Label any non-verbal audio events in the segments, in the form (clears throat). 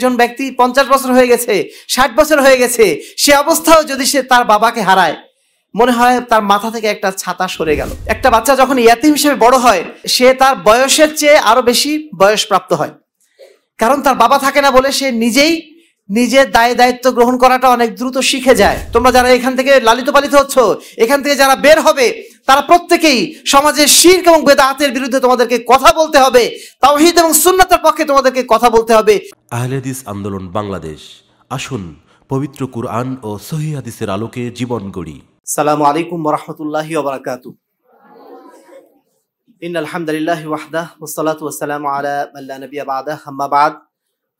একজন ব্যক্তি পঞ্চাশ বছর হয়ে গেছে ষাট বছর হয়ে গেছে সে অবস্থাও যদি সে তার বাবাকে হারায় মনে হয় তার মাথা থেকে একটা ছাতা সরে গেল একটা বাচ্চা যখন ইয়াতিম হিসেবে বড় হয় সে তার বয়সের চেয়ে আরো বেশি বয়স প্রাপ্ত হয় কারণ তার বাবা থাকে না বলে সে নিজেই নিজের দায় দায়িত্ব গ্রহণ করাটা অনেক দ্রুত শিখে যায় তোমরা যারা এখান থেকে লালিত পালিত হচ্ছ এখান থেকে যারা বের হবে তারা প্রত্যেকেই সমাজের শির্ক এবং বেদাতের বিরুদ্ধে তোমাদেরকে কথা বলতে হবে তাওহিদ এবং সুন্নতের পক্ষে তোমাদেরকে কথা বলতে হবে আহলেদিস আন্দোলন বাংলাদেশ আসুন পবিত্র কুরআন ও সহি আলোকে জীবন গড়ি সালামু আলাইকুম রহমতুল্লাহি ইন আলহামদুলিল্লাহ ওয়াহদাহ ওয়াসসালাতু ওয়াসসালামু আলা আল্লাহ নবী বাদা হাম্মাবাদ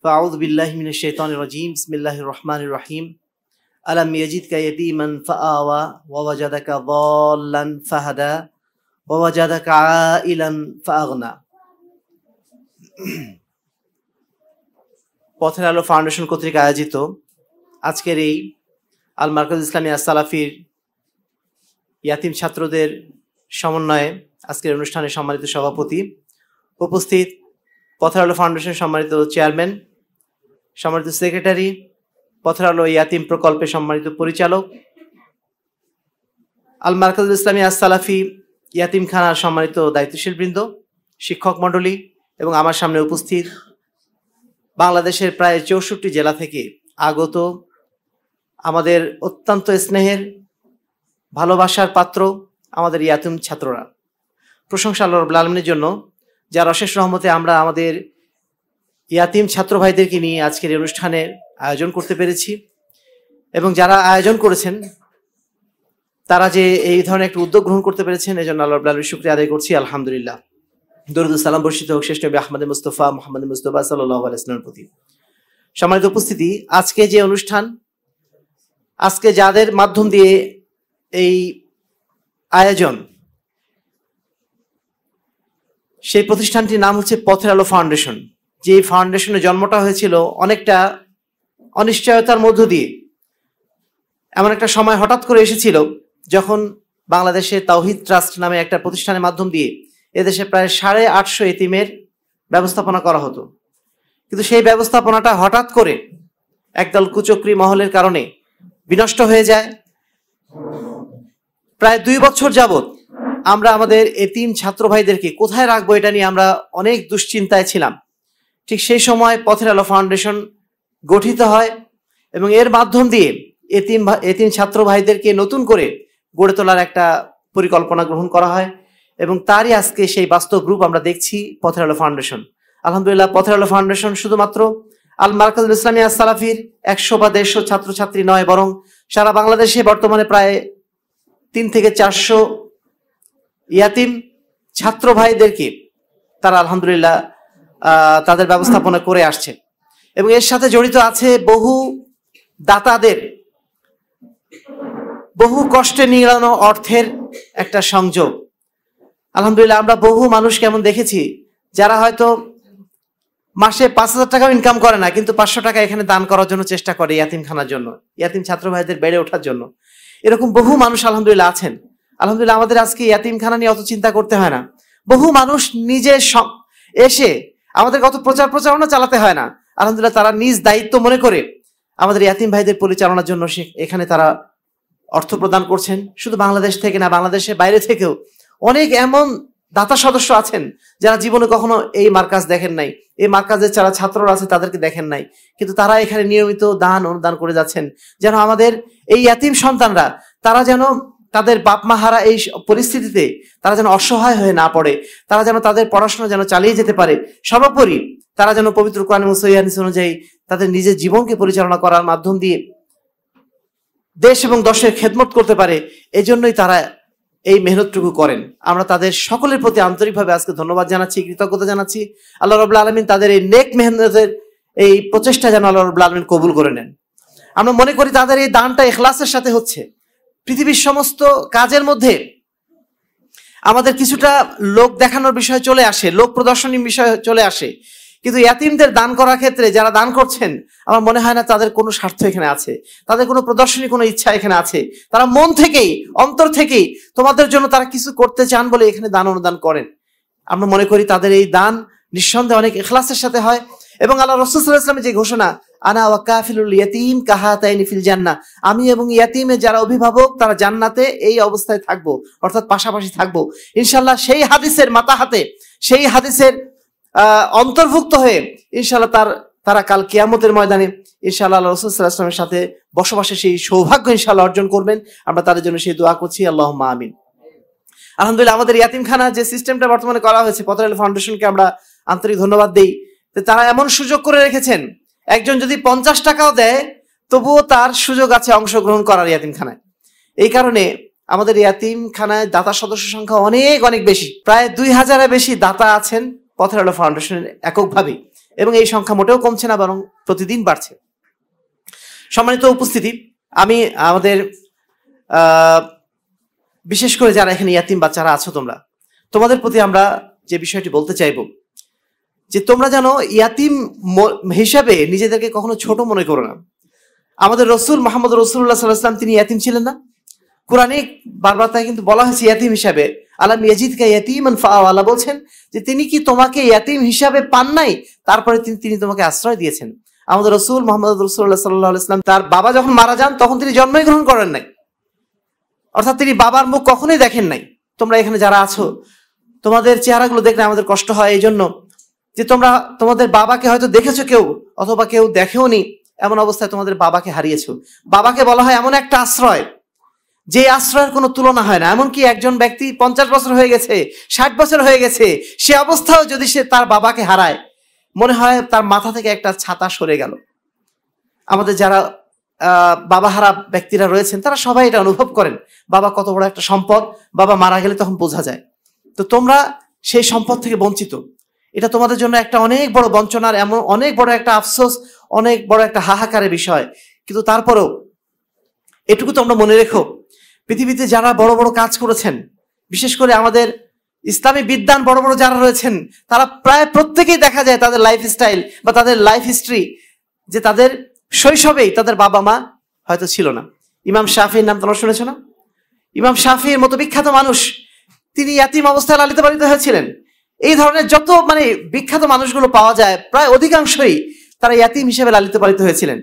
فاعوذ باللہ من الشیطان الرجیم بسم اللہ الرحمن الرحیم علم یجد کا یتیما فآوا ووجدک ضالا فہدا ووجدک عائلا فاغنا (clears throat) পথের আলো ফাউন্ডেশন কর্তৃক আয়োজিত আজকের এই আল মার্কাজ ইসলামী আসালাফির ইয়াতিম ছাত্রদের সমন্বয়ে আজকের অনুষ্ঠানে সম্মানিত সভাপতি উপস্থিত পথারালো ফাউন্ডেশন সম্মানিত চেয়ারম্যান সম্মানিত সেক্রেটারি পথরালো ইয়াতিম প্রকল্পে সম্মানিত পরিচালক আল মার্কাজুল ইসলামী আসসালাফি ইয়াতিম খানার সম্মানিত দায়িত্বশীল বৃন্দ শিক্ষক মণ্ডলী এবং আমার সামনে উপস্থিত বাংলাদেশের প্রায় চৌষট্টি জেলা থেকে আগত আমাদের অত্যন্ত স্নেহের ভালোবাসার পাত্র আমাদের ইয়াতিম ছাত্ররা প্রশংসা আল্লাহ আলমিনের জন্য যার অশেষ রহমতে আমরা আমাদের ইয়াতিম ছাত্র ভাইদেরকে নিয়ে আজকের এই অনুষ্ঠানের আয়োজন করতে পেরেছি এবং যারা আয়োজন করেছেন তারা যে এই ধরনের একটা উদ্যোগ গ্রহণ করতে পেরেছেন এই জন্য আল্লাহ আল্লাহ শুক্রিয়া আদায় করছি আলহামদুলিল্লাহ দরুদ সালাম বর্ষিত হোক শেষ নবী আহমদ মুস্তফা মোহাম্মদ মুস্তফা সাল্লাহ আলাইসলামের প্রতি সম্মানিত উপস্থিতি আজকে যে অনুষ্ঠান আজকে যাদের মাধ্যম দিয়ে এই আয়োজন সেই প্রতিষ্ঠানটির নাম হচ্ছে পথের আলো ফাউন্ডেশন যে ফাউন্ডেশনের জন্মটা হয়েছিল অনেকটা অনিশ্চয়তার মধ্য দিয়ে এমন একটা সময় হঠাৎ করে এসেছিল যখন বাংলাদেশে তাওহিদ ট্রাস্ট নামে একটা প্রতিষ্ঠানের মাধ্যম দিয়ে এদেশে প্রায় সাড়ে আটশো এতিমের ব্যবস্থাপনা করা হতো কিন্তু সেই ব্যবস্থাপনাটা হঠাৎ করে একদল কুচক্রি মহলের কারণে বিনষ্ট হয়ে যায় প্রায় দুই বছর যাবৎ আমরা আমাদের এতিম ছাত্র ভাইদেরকে কোথায় রাখবো এটা নিয়ে আমরা অনেক দুশ্চিন্তায় ছিলাম ঠিক সেই সময় পথের আলো ফাউন্ডেশন গঠিত হয় এবং এর মাধ্যম দিয়ে এতিম এতিম ছাত্র ভাইদেরকে নতুন করে গড়ে তোলার একটা পরিকল্পনা গ্রহণ করা হয় এবং তারই আজকে সেই বাস্তব রূপ আমরা দেখছি পথের আলো ফাউন্ডেশন আলহামদুলিল্লাহ পথের আলো ফাউন্ডেশন শুধুমাত্র আল মার্কাজুল ইসলামী আসালাফির একশো বা দেড়শো ছাত্রছাত্রী নয় বরং সারা বাংলাদেশে বর্তমানে প্রায় তিন থেকে চারশো ইয়াতিম ছাত্র ভাইদেরকে তারা আলহামদুলিল্লাহ তাদের ব্যবস্থাপনা করে আসছে এবং এর সাথে জড়িত আছে বহু দাতাদের বহু কষ্টে নিড়ানো অর্থের একটা সংযোগ আলহামদুলিল্লাহ আমরা বহু মানুষ কেমন দেখেছি যারা হয়তো মাসে পাঁচ হাজার টাকাও ইনকাম করে না কিন্তু পাঁচশো টাকা এখানে দান করার জন্য চেষ্টা করে ইয়াতিমখানার জন্য ইয়াতিম ছাত্র ভাইদের বেড়ে ওঠার জন্য এরকম বহু মানুষ আলহামদুলিল্লাহ আছেন আলহামদুলিল্লাহ আমাদের আজকে ইয়াতিমখানা নিয়ে অত চিন্তা করতে হয় না বহু মানুষ নিজে এসে আমাদের কত প্রচার প্রচারণা চালাতে হয় না আলহামদুলিল্লাহ তারা নিজ দায়িত্ব মনে করে আমাদের ইয়াতিম ভাইদের পরিচালনার জন্য সে এখানে তারা অর্থ প্রদান করছেন শুধু বাংলাদেশ থেকে না বাংলাদেশের বাইরে থেকেও অনেক এমন দাতা সদস্য আছেন যারা জীবনে কখনো এই মার্কাজ দেখেন নাই এই মার্কাজের যারা ছাত্ররা আছে তাদেরকে দেখেন নাই কিন্তু তারা এখানে নিয়মিত দান অনুদান করে যাচ্ছেন যেন আমাদের এই ইয়াতিম সন্তানরা তারা যেন তাদের বাপ মাহারা এই পরিস্থিতিতে তারা যেন অসহায় হয়ে না পড়ে তারা যেন তাদের পড়াশোনা যেন চালিয়ে যেতে পারে সর্বোপরি তারা যেন পবিত্র কোরআন মুসইহানিস অনুযায়ী তাদের নিজের জীবনকে পরিচালনা করার মাধ্যম দিয়ে দেশ এবং দশের খেদমত করতে পারে এজন্যই তারা এই মেহনতটুকু করেন আমরা তাদের সকলের প্রতি আন্তরিকভাবে আজকে ধন্যবাদ জানাচ্ছি কৃতজ্ঞতা জানাচ্ছি আল্লাহ রবুল্লা আলমিন তাদের এই নেক মেহনতের এই প্রচেষ্টা যেন আল্লাহ রবুল্লা আলমিন কবুল করে নেন আমরা মনে করি তাদের এই দানটা এখলাসের সাথে হচ্ছে পৃথিবীর সমস্ত কাজের মধ্যে আমাদের কিছুটা লোক দেখানোর বিষয় চলে আসে লোক প্রদর্শনীর বিষয় চলে আসে কিন্তু ইয়াতিমদের দান করার ক্ষেত্রে যারা দান করছেন আমার মনে হয় না তাদের কোনো স্বার্থ এখানে আছে তাদের কোনো প্রদর্শনী কোনো ইচ্ছা এখানে আছে তারা মন থেকেই অন্তর থেকেই তোমাদের জন্য তারা কিছু করতে চান বলে এখানে দান অনুদান করেন আমরা মনে করি তাদের এই দান নিঃসন্দেহে অনেক এখলাসের সাথে হয় এবং আল্লাহ রসুল ইসলামের যে ঘোষণা আনা ওয়াকাফিলুল ইয়াতিম কাহাতাইনি ফিল জান্না আমি এবং ইয়াতিমের যারা অভিভাবক তারা জান্নাতে এই অবস্থায় থাকব অর্থাৎ পাশাপাশি থাকব ইনশাল্লাহ সেই হাদিসের মাথা হাতে সেই হাদিসের অন্তর্ভুক্ত হয়ে ইনশাল্লাহ তার তারা কাল কিয়ামতের ময়দানে ইনশাআল্লাহ রসুলামের সাথে বসবাসে সেই সৌভাগ্য ইনশাআল্লাহ অর্জন করবেন আমরা তাদের জন্য সেই দোয়া করছি আল্লাহ আমিন আলহামদুলিল্লাহ আমাদের ইয়াতিমখানা যে সিস্টেমটা বর্তমানে করা হয়েছে পতরাল ফাউন্ডেশনকে আমরা আন্তরিক ধন্যবাদ দিই তারা এমন সুযোগ করে রেখেছেন একজন যদি পঞ্চাশ টাকাও দেয় তবুও তার সুযোগ আছে অংশগ্রহণ করার ইয়াতিমখানায় এই কারণে আমাদের ইয়াতিমখানায় দাতা সদস্য সংখ্যা অনেক অনেক বেশি প্রায় দুই হাজারের বেশি দাতা আছেন পথের আলো ফাউন্ডেশনের এককভাবে এবং এই সংখ্যা মোটেও কমছে না বরং প্রতিদিন বাড়ছে সম্মানিত উপস্থিতি আমি আমাদের বিশেষ করে যারা এখানে ইয়াতিম বাচ্চারা আছো তোমরা তোমাদের প্রতি আমরা যে বিষয়টি বলতে চাইব যে তোমরা জানো ইয়াতিম হিসাবে নিজেদেরকে কখনো ছোট মনে করো না আমাদের রসুল মোহাম্মদ রসুল্লাহ সাল্লাহাম তিনি ইয়াতিম ছিলেন না কোরআনে বারবার তাই কিন্তু বলা হয়েছে ইয়াতিম হিসাবে আলাম ইয়াজিদকে ইয়াতিম ফাওয়ালা বলছেন যে তিনি কি তোমাকে ইয়াতিম হিসাবে পান নাই তারপরে তিনি তিনি তোমাকে আশ্রয় দিয়েছেন আমাদের রসুল মোহাম্মদ রসুল্লাহ সাল্লাহ ইসলাম তার বাবা যখন মারা যান তখন তিনি জন্মই গ্রহণ করেন নাই অর্থাৎ তিনি বাবার মুখ কখনোই দেখেন নাই তোমরা এখানে যারা আছো তোমাদের চেহারাগুলো দেখলে আমাদের কষ্ট হয় এই জন্য যে তোমরা তোমাদের বাবাকে হয়তো দেখেছো কেউ অথবা কেউ দেখেও নি এমন অবস্থায় তোমাদের বাবাকে হারিয়েছো বাবাকে বলা হয় এমন একটা আশ্রয় যে আশ্রয়ের কোনো তুলনা হয় না এমনকি একজন ব্যক্তি পঞ্চাশ বছর হয়ে গেছে ষাট বছর হয়ে গেছে সে অবস্থাও যদি সে তার বাবাকে হারায় মনে হয় তার মাথা থেকে একটা ছাতা সরে গেল আমাদের যারা বাবা হারা ব্যক্তিরা রয়েছেন তারা সবাই এটা অনুভব করেন বাবা কত বড় একটা সম্পদ বাবা মারা গেলে তখন বোঝা যায় তো তোমরা সেই সম্পদ থেকে বঞ্চিত এটা তোমাদের জন্য একটা অনেক বড় বঞ্চনার এমন অনেক বড় একটা আফসোস অনেক বড় একটা হাহাকারের বিষয় কিন্তু তারপরেও এটুকু তোমরা মনে রেখো পৃথিবীতে যারা বড় বড় কাজ করেছেন বিশেষ করে আমাদের ইসলামী বিদ্যান বড় বড় যারা রয়েছেন তারা প্রায় প্রত্যেকেই দেখা যায় তাদের লাইফ স্টাইল বা তাদের লাইফ হিস্ট্রি যে তাদের শৈশবেই তাদের বাবা মা হয়তো ছিল না ইমাম শাফির নাম তোমরা শুনেছ না ইমাম শাফির মতো বিখ্যাত মানুষ তিনি ইয়াতিম অবস্থায় লালিত পালিত হয়েছিলেন এই ধরনের যত মানে বিখ্যাত মানুষগুলো পাওয়া যায় প্রায় অধিকাংশই তারা ইয়াতিম হিসেবে লালিত পালিত হয়েছিলেন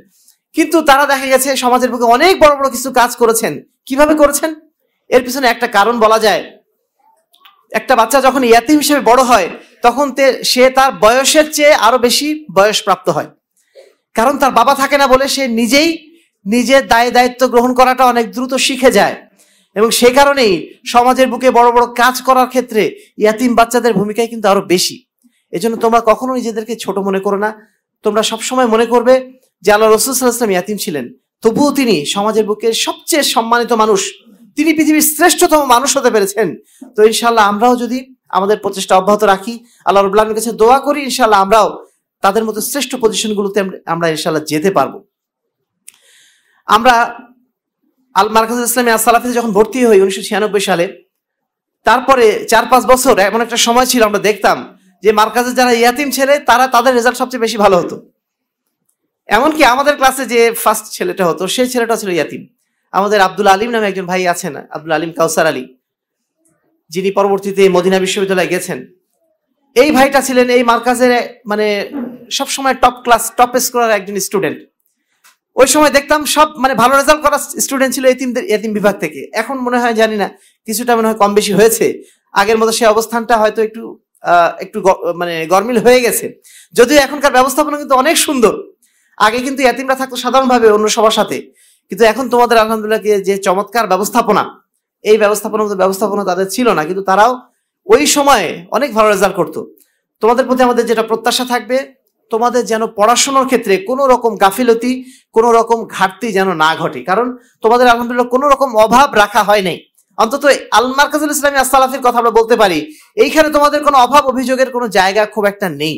কিন্তু তারা দেখা গেছে সমাজের পক্ষে অনেক বড় বড় কিছু কাজ করেছেন কিভাবে করেছেন এর পিছনে একটা কারণ বলা যায় একটা বাচ্চা যখন ইয়াতিম হিসেবে বড় হয় তখন সে তার বয়সের চেয়ে আরো বেশি বয়স প্রাপ্ত হয় কারণ তার বাবা থাকে না বলে সে নিজেই নিজের দায় দায়িত্ব গ্রহণ করাটা অনেক দ্রুত শিখে যায় এবং সে কারণেই সমাজের বুকে বড় বড় কাজ করার ক্ষেত্রে ইয়াতিম বাচ্চাদের ভূমিকায় কিন্তু আরো বেশি এজন্য তোমরা কখনো নিজেদেরকে ছোট মনে করো না তোমরা সবসময় মনে করবে যে আল্লাহ রসুলাম ইয়াতিম ছিলেন তবুও তিনি সমাজের বুকে সবচেয়ে সম্মানিত মানুষ তিনি পৃথিবীর শ্রেষ্ঠতম মানুষ হতে পেরেছেন তো ইনশাল্লাহ আমরাও যদি আমাদের প্রচেষ্টা অব্যাহত রাখি আল্লাহ রবুল্লাহর কাছে দোয়া করি ইনশাল্লাহ আমরাও তাদের মতো শ্রেষ্ঠ পজিশনগুলোতে আমরা ইনশাল্লাহ যেতে পারবো আমরা আল মার্কাজ ইসলামী আসালাফিজ যখন ভর্তি হই উনিশশো ছিয়ানব্বই সালে তারপরে চার পাঁচ বছর এমন একটা সময় ছিল আমরা দেখতাম যে মার্কাজের যারা ইয়াতিম ছেলে তারা তাদের রেজাল্ট সবচেয়ে বেশি ভালো হতো এমনকি আমাদের ক্লাসে যে ফার্স্ট ছেলেটা হতো সেই ছেলেটা ছিল ইয়াতিম আমাদের আব্দুল আলিম নামে একজন ভাই আছেন আব্দুল আলিম কাউসার আলী যিনি পরবর্তীতে মদিনা বিশ্ববিদ্যালয়ে গেছেন এই ভাইটা ছিলেন এই মার্কাজের মানে সবসময় টপ ক্লাস টপ স্কোর একজন স্টুডেন্ট ওই সময় দেখতাম সব মানে ভালো রেজাল্ট করা স্টুডেন্ট ছিল এতিমদের এতিম বিভাগ থেকে এখন মনে হয় জানি না কিছুটা মনে হয় কম বেশি হয়েছে আগের মতো সেই অবস্থানটা হয়তো একটু একটু মানে গরমিল হয়ে গেছে যদিও এখনকার ব্যবস্থাপনা কিন্তু অনেক সুন্দর আগে কিন্তু এতিমরা থাকতো সাধারণভাবে অন্য সবার সাথে কিন্তু এখন তোমাদের আলহামদুলিল্লাহ যে চমৎকার ব্যবস্থাপনা এই ব্যবস্থাপনা ব্যবস্থাপনা তাদের ছিল না কিন্তু তারাও ওই সময়ে অনেক ভালো রেজাল্ট করতো তোমাদের প্রতি আমাদের যেটা প্রত্যাশা থাকবে তোমাদের যেন পড়াশোনার ক্ষেত্রে কোনো রকম গাফিলতি কোনো রকম ঘাটতি যেন না ঘটে কারণ তোমাদের আলহামদুলিল্লাহ কোনো রকম অভাব রাখা হয় নাই অন্তত আলমার কাজুল ইসলামী আসালাফির কথা আমরা বলতে পারি এইখানে তোমাদের কোনো অভাব অভিযোগের কোনো জায়গা খুব একটা নেই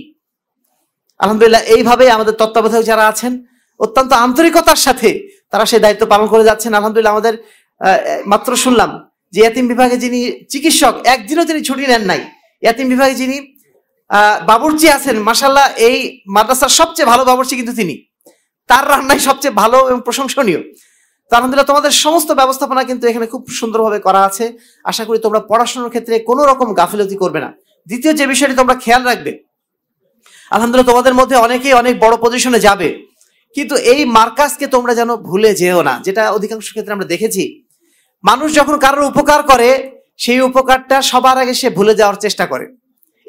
আলহামদুলিল্লাহ এইভাবেই আমাদের তত্ত্বাবধায়ক যারা আছেন অত্যন্ত আন্তরিকতার সাথে তারা সেই দায়িত্ব পালন করে যাচ্ছেন আলহামদুলিল্লাহ আমাদের মাত্র শুনলাম যে এতিম বিভাগে যিনি চিকিৎসক একদিনও তিনি ছুটি নেন নাই এতিম বিভাগে যিনি বাবুর্চি আছেন মাসাল্লাহ এই মাদ্রাসার সবচেয়ে ভালো বাবুর্চি কিন্তু তিনি তার রান্নাই সবচেয়ে ভালো এবং প্রশংসনীয় তো আলহামদুলিল্লাহ তোমাদের সমস্ত ব্যবস্থাপনা কিন্তু এখানে খুব সুন্দরভাবে করা আছে আশা করি তোমরা পড়াশোনার ক্ষেত্রে কোনো রকম গাফিলতি করবে না দ্বিতীয় যে বিষয়টি তোমরা খেয়াল রাখবে আলহামদুলিল্লাহ তোমাদের মধ্যে অনেকেই অনেক বড় পজিশনে যাবে কিন্তু এই মার্কাসকে তোমরা যেন ভুলে যেও না যেটা অধিকাংশ ক্ষেত্রে আমরা দেখেছি মানুষ যখন কারোর উপকার করে সেই উপকারটা সবার আগে সে ভুলে যাওয়ার চেষ্টা করে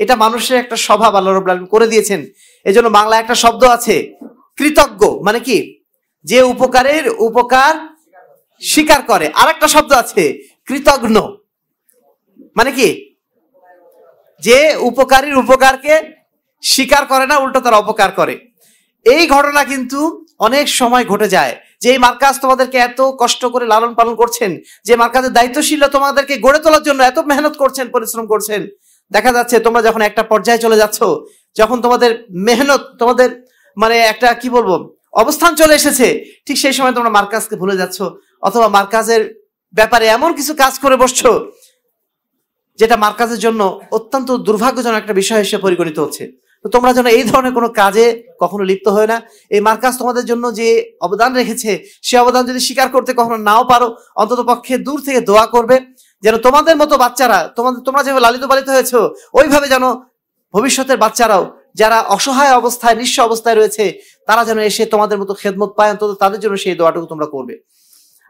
এটা মানুষের একটা স্বভাব আল্লাহ রব আলম করে দিয়েছেন এজন্য বাংলায় একটা শব্দ আছে কৃতজ্ঞ মানে কি যে উপকারের উপকার স্বীকার করে আর একটা শব্দ আছে কৃতজ্ঞ মানে কি যে উপকারীর উপকারকে স্বীকার করে না উল্টো তার অপকার করে এই ঘটনা কিন্তু অনেক সময় ঘটে যায় যে এই মার্কাজ তোমাদেরকে এত কষ্ট করে লালন পালন করছেন যে মার্কাজের দায়িত্বশীল তোমাদেরকে গড়ে তোলার জন্য এত মেহনত করছেন পরিশ্রম করছেন দেখা যাচ্ছে তোমরা যখন একটা পর্যায়ে চলে যাচ্ছ যখন তোমাদের মেহনত তোমাদের মানে একটা কি বলবো অবস্থান চলে এসেছে ঠিক সেই সময় তোমরা মার্কাজকে ভুলে যাচ্ছ অথবা মার্কাজের ব্যাপারে এমন কিছু কাজ করে বসছো যেটা মার্কাজের জন্য অত্যন্ত দুর্ভাগ্যজনক একটা বিষয় হিসেবে পরিগণিত হচ্ছে তো তোমরা যেন এই ধরনের কোনো কাজে কখনো লিপ্ত হয় না এই মার্কাজ তোমাদের জন্য যে অবদান রেখেছে সে অবদান যদি স্বীকার করতে কখনো নাও পারো অন্তত পক্ষে দূর থেকে দোয়া করবে যেন তোমাদের মতো বাচ্চারা তোমাদের তোমরা যেভাবে লালিত পালিত হয়েছ ওইভাবে যেন ভবিষ্যতের বাচ্চারাও যারা অসহায় অবস্থায় নিঃস্ব অবস্থায় রয়েছে তারা যেন এসে তোমাদের মতো খেদমত পায় অন্তত তাদের জন্য সেই দোয়াটুকু তোমরা করবে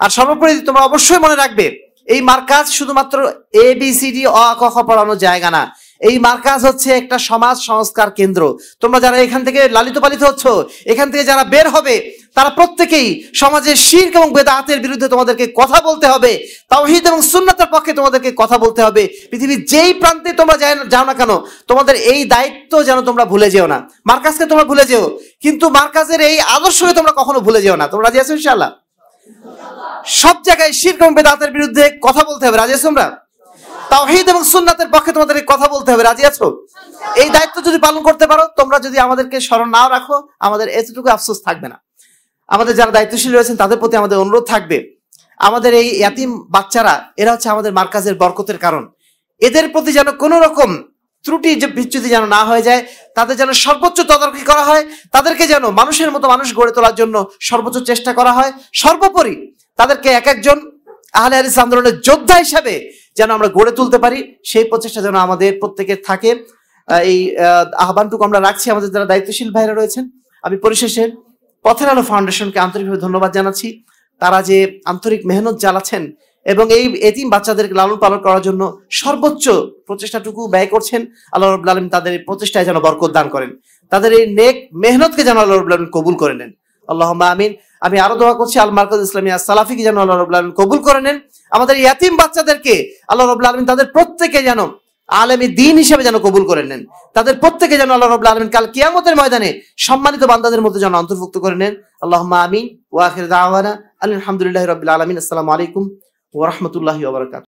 আর সর্বোপরি তোমরা অবশ্যই মনে রাখবে এই মার্কাজ শুধুমাত্র এ বি সি ডি অ ক খ পড়ানোর জায়গা না এই মার্কাজ হচ্ছে একটা সমাজ সংস্কার কেন্দ্র তোমরা যারা এখান থেকে লালিত পালিত হচ্ছ এখান থেকে যারা বের হবে তারা প্রত্যেকেই সমাজের শির্ক এবং বেদাহাতের বিরুদ্ধে তোমাদেরকে কথা বলতে হবে তাওহিদ এবং সুন্নাতের পক্ষে তোমাদেরকে কথা বলতে হবে পৃথিবীর যেই প্রান্তে তোমরা যাও না কেন তোমাদের এই দায়িত্ব যেন তোমরা ভুলে যেও না মার্কাজকে তোমরা ভুলে যেও কিন্তু মার্কাজের এই আদর্শকে তোমরা কখনো ভুলে যেও না তোমরা রাজি আছো ইনশাআল্লাহ সব জায়গায় শির্ক এবং বেদাহাতের বিরুদ্ধে কথা বলতে হবে রাজি আছো তোমরা তাওহিদ এবং সুন্নাতের পক্ষে তোমাদেরকে কথা বলতে হবে রাজি আছো এই দায়িত্ব যদি পালন করতে পারো তোমরা যদি আমাদেরকে স্মরণ নাও রাখো আমাদের এতটুকু আফসোস থাকবে না আমাদের যারা দায়িত্বশীল রয়েছেন তাদের প্রতি আমাদের অনুরোধ থাকবে আমাদের এই ইয়াতিম বাচ্চারা এরা হচ্ছে আমাদের মার্কাজের বরকতের কারণ এদের প্রতি যেন কোনো রকম ত্রুটি যে বিচ্যুতি যেন না হয়ে যায় তাদের যেন সর্বোচ্চ তদারকি করা হয় তাদেরকে যেন মানুষের মতো মানুষ গড়ে তোলার জন্য সর্বোচ্চ চেষ্টা করা হয় সর্বোপরি তাদেরকে এক একজন আহলে আলিস আন্দোলনের যোদ্ধা হিসাবে যেন আমরা গড়ে তুলতে পারি সেই প্রচেষ্টা যেন আমাদের প্রত্যেকের থাকে এই আহ্বানটুকু আমরা রাখছি আমাদের যারা দায়িত্বশীল ভাইরা রয়েছেন আমি পরিশেষের পথের আলো ফাউন্ডেশনকে আন্তরিকভাবে ধন্যবাদ জানাচ্ছি তারা যে আন্তরিক মেহনত জ্বালাচ্ছেন এবং এই এতিম বাচ্চাদেরকে লালন পালন করার জন্য সর্বোচ্চ প্রচেষ্টাটুকু ব্যয় করছেন আল্লাহ রবুল আলম তাদের প্রচেষ্টায় যেন বরকত দান করেন তাদের এই নেক মেহনতকে যেন আল্লাহ রবুল আলম কবুল করে নেন আল্লাহ আমিন আমি আরো দোয়া করছি আল মার্কজ ইসলামিয়া সালাফিকে যেন আল্লাহ রবুল আলম কবুল করে নেন আমাদের ইয়াতিম বাচ্চাদেরকে আল্লাহ রবুল আলম তাদের প্রত্যেকে যেন আলমী দিন হিসেবে যেন কবুল করে নেন তাদের প্রত্যেকে যেন আল্লাহ রব আলমিন কাল কিয়ামতের ময়দানে সম্মানিত বান্দাদের মধ্যে যেন অন্তর্ভুক্ত করে নেন আল্লাহ আমিন ওয়াখির আলহামদুলিল্লাহ রবিল আলমিন আসসালামু আলাইকুম ওরহমতুল্লাহ